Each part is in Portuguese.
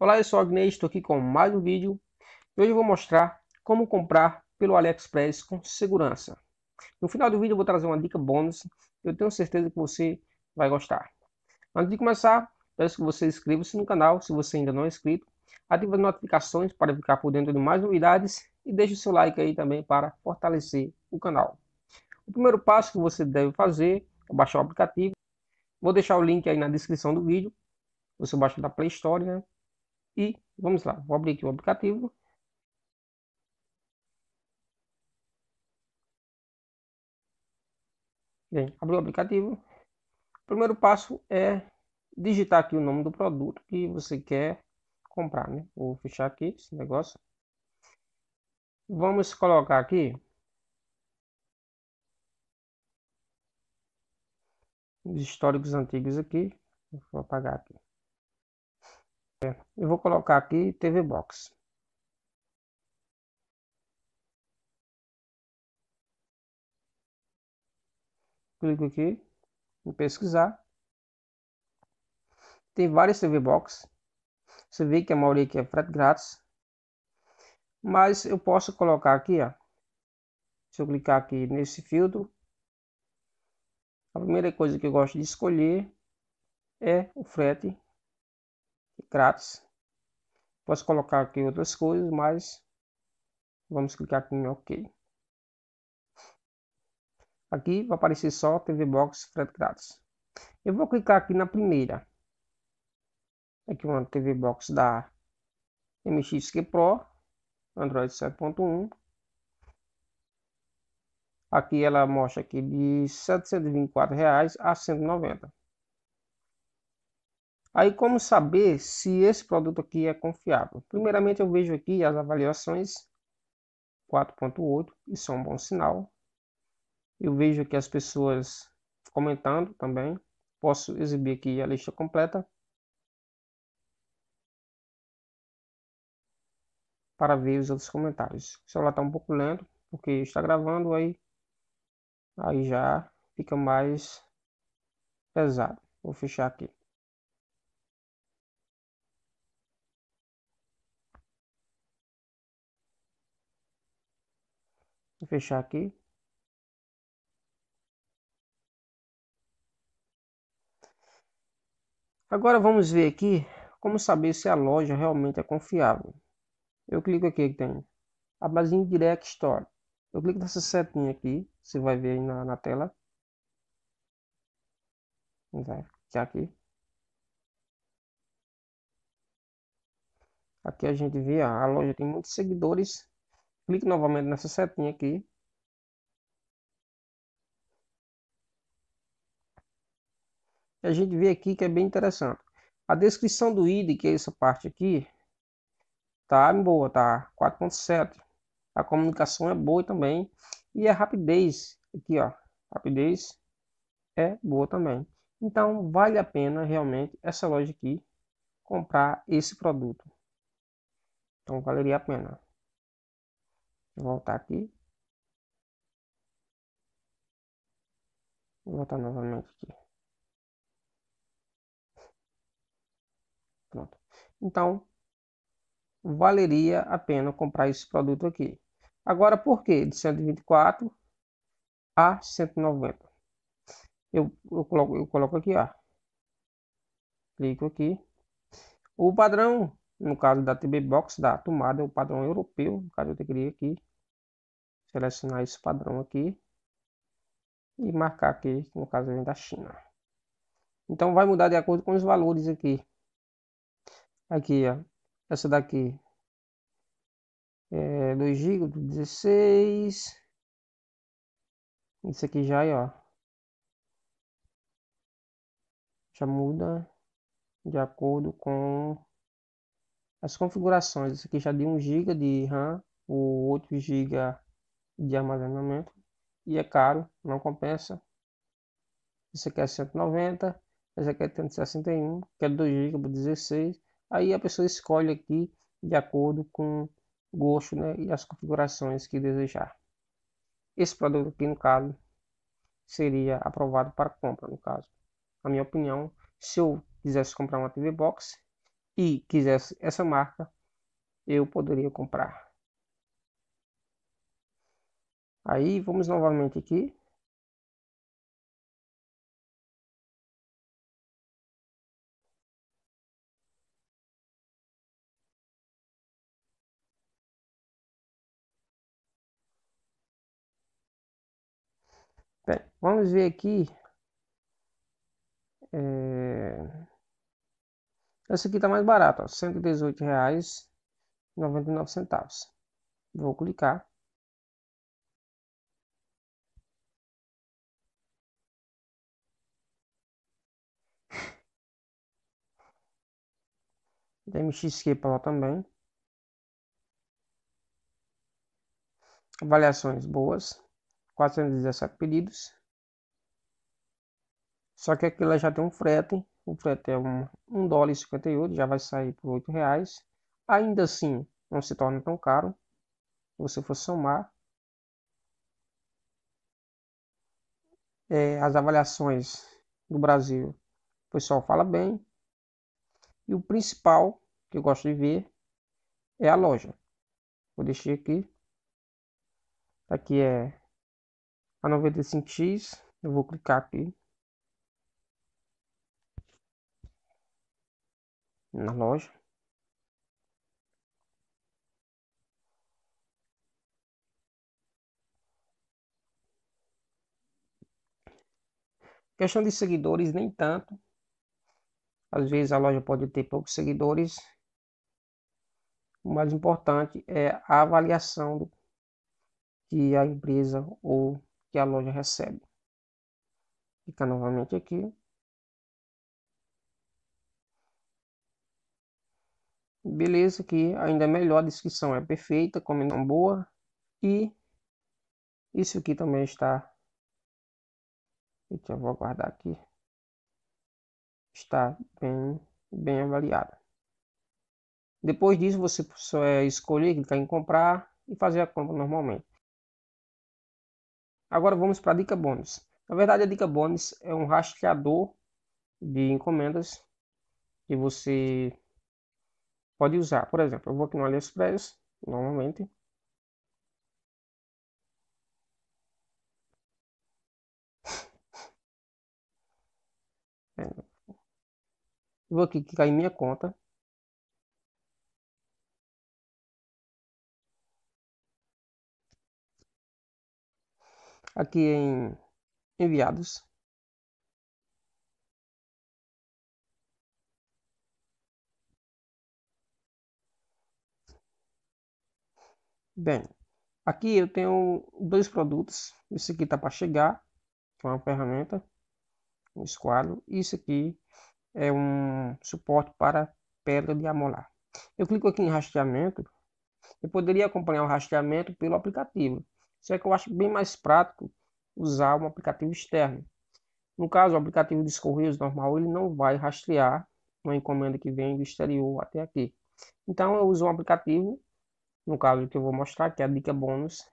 Olá, eu sou Agnei, estou aqui com mais um vídeo. Hoje eu vou mostrar como comprar pelo AliExpress com segurança. No final do vídeo eu vou trazer uma dica bônus, eu tenho certeza que você vai gostar. Antes de começar, peço que você inscreva-se no canal se você ainda não é inscrito, ative as notificações para ficar por dentro de mais novidades e deixe o seu like aí também para fortalecer o canal. O primeiro passo que você deve fazer é baixar o aplicativo. Vou deixar o link aí na descrição do vídeo. Você baixa da Play Store, né? E vamos lá, vou abrir aqui o aplicativo. Bem, abri o aplicativo. O primeiro passo é digitar aqui o nome do produto que você quer comprar, né? Vou fechar aqui esse negócio. Vamos colocar aqui os históricos antigos aqui. Vou apagar aqui. Eu vou colocar aqui TV Box. Clico aqui em pesquisar. Tem várias TV Box. Você vê que a maioria aqui é frete grátis. Mas eu posso colocar aqui, ó. Se eu clicar aqui nesse filtro, a primeira coisa que eu gosto de escolher é o frete grátis. Posso colocar aqui outras coisas, mas vamos clicar aqui em OK. Aqui vai aparecer só TV Box frete grátis. Eu vou clicar aqui na primeira. Aqui uma TV Box da MXQ Pro, Android 7.1. Aqui ela mostra aqui de R$ 724 a R$ 190. Aí, como saber se esse produto aqui é confiável? Primeiramente, eu vejo aqui as avaliações 4.8, isso é um bom sinal. Eu vejo aqui as pessoas comentando também. Posso exibir aqui a lista completa. Para ver os outros comentários. O celular está um pouco lento, porque está gravando, aí, aí já fica mais pesado. Vou fechar aqui. fechar aqui. Agora vamos ver aqui como saber se a loja realmente é confiável. Eu clico aqui que tem a basinha Direct Store. Eu clico nessa setinha aqui, você vai ver aí na, na tela. Vai ficar aqui. Aqui a gente vê, a loja tem muitos seguidores Clique novamente nessa setinha aqui. E a gente vê aqui que é bem interessante. A descrição do ID, que é essa parte aqui, tá boa, tá 4.7. A comunicação é boa também. E a rapidez, aqui ó, rapidez é boa também. Então vale a pena realmente essa loja aqui comprar esse produto. Então valeria a pena. Vou voltar aqui. Vou voltar novamente aqui. Pronto. Então, valeria a pena comprar esse produto aqui. Agora, por que de 124 a 190? Eu, eu, coloco, eu coloco aqui, ó. Clico aqui. O padrão, no caso da TB Box, da tomada, é o padrão europeu. No caso, eu teria aqui selecionar esse padrão aqui e marcar aqui, no caso vem da China. Então vai mudar de acordo com os valores aqui. Aqui, ó, essa daqui é 2 GB, 16. Isso aqui já é, ó. Já muda de acordo com as configurações. Isso aqui já de 1 GB de RAM, o outro GB de armazenamento e é caro, não compensa. Esse aqui é 190, esse aqui é 161, que é 2 GB 16. Aí a pessoa escolhe aqui de acordo com gosto né, e as configurações que desejar. Esse produto aqui, no caso, seria aprovado para compra, no caso. Na minha opinião, se eu quisesse comprar uma TV Box e quisesse essa marca, eu poderia comprar. Aí vamos novamente aqui. Bem, vamos ver aqui. É... Esse aqui está mais barato, R$ 118,99. Vou clicar. Demos XQ para lá também. Avaliações boas. 417 pedidos. Só que aqui ela já tem um frete. O frete é um, dólar e 58, já vai sair por 8 reais. Ainda assim, não se torna tão caro. Se você for somar. É, as avaliações do Brasil, o pessoal fala bem. E o principal que eu gosto de ver é a loja. Vou deixar aqui. Aqui é a 95X. Eu vou clicar aqui. Na loja. Questão de seguidores, nem tanto. Às vezes a loja pode ter poucos seguidores. O mais importante é a avaliação do, que a empresa ou que a loja recebe. Fica novamente aqui. Beleza, aqui ainda é melhor, a descrição é perfeita, combinação boa. E isso aqui também está. Eu vou guardar aqui está bem, bem avaliada. Depois disso, você é, escolher, clicar em comprar e fazer a compra normalmente. Agora vamos para a dica bônus. Na verdade, a dica bônus é um rastreador de encomendas que você pode usar. Por exemplo, eu vou aqui no AliExpress, normalmente. É. Vou aqui clicar em minha conta. Aqui em enviados. Bem, aqui eu tenho dois produtos. Esse aqui está para chegar, que é uma ferramenta, um esquadro. Isso aqui é um suporte para pedra de amolar. Eu clico aqui em rastreamento. Eu poderia acompanhar o rastreamento pelo aplicativo. Só que eu acho bem mais prático usar um aplicativo externo. No caso, o aplicativo dos Correios normal, ele não vai rastrear uma encomenda que vem do exterior até aqui. Então, eu uso um aplicativo, no caso que eu vou mostrar, que é a dica bônus,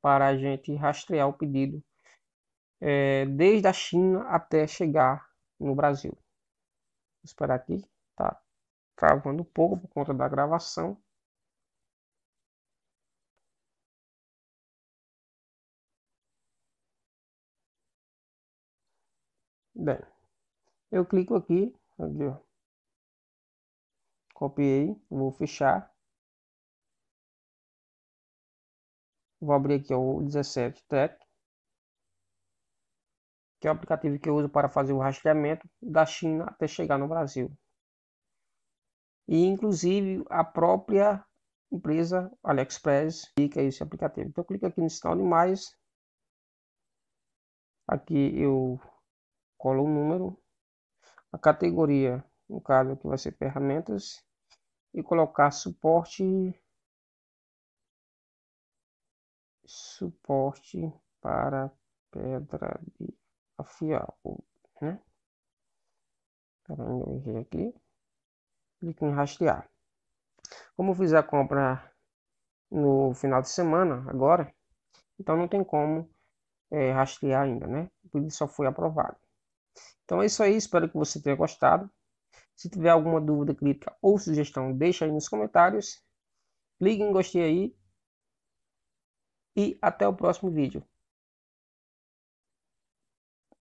para a gente rastrear o pedido é, desde a China até chegar no Brasil esperar aqui. Tá travando um pouco por conta da gravação. Bem, eu clico aqui, aqui ó. copiei, vou fechar. Vou abrir aqui ó, o 17 track que é o aplicativo que eu uso para fazer o rastreamento da China até chegar no Brasil. E inclusive a própria empresa AliExpress indica esse aplicativo. Então eu clico aqui no sinal de mais. Aqui eu colo o número, a categoria, no caso aqui vai ser ferramentas e colocar suporte suporte para pedra de assim, ó, né? Pegando tá aqui, clique em rastrear. Como eu fiz a compra no final de semana, agora, então não tem como é, rastrear ainda, né? O pedido só foi aprovado. Então é isso aí, espero que você tenha gostado. Se tiver alguma dúvida, crítica ou sugestão, deixa aí nos comentários. Ligue em gostei aí. E até o próximo vídeo.